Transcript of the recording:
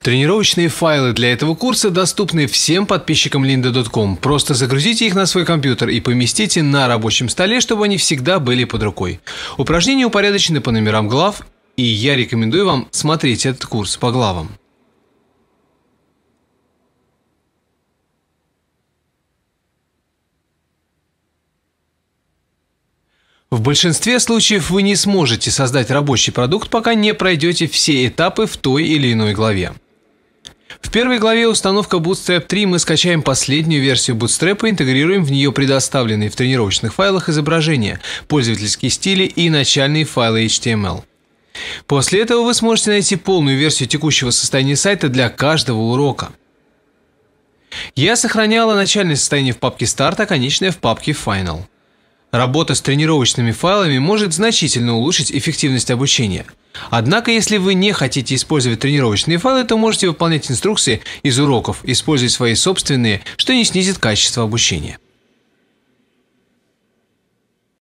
Тренировочные файлы для этого курса доступны всем подписчикам lynda.com. Просто загрузите их на свой компьютер и поместите на рабочем столе, чтобы они всегда были под рукой. Упражнения упорядочены по номерам глав, и я рекомендую вам смотреть этот курс по главам. В большинстве случаев вы не сможете создать рабочий продукт, пока не пройдете все этапы в той или иной главе. В первой главе установка Bootstrap 3 мы скачаем последнюю версию Bootstrap и интегрируем в нее предоставленные в тренировочных файлах изображения, пользовательские стили и начальные файлы HTML. После этого вы сможете найти полную версию текущего состояния сайта для каждого урока. Я сохраняла начальное состояние в папке Start, а конечное в папке «Final». Работа с тренировочными файлами может значительно улучшить эффективность обучения. Однако, если вы не хотите использовать тренировочные файлы, то можете выполнять инструкции из уроков, используя свои собственные, что не снизит качество обучения.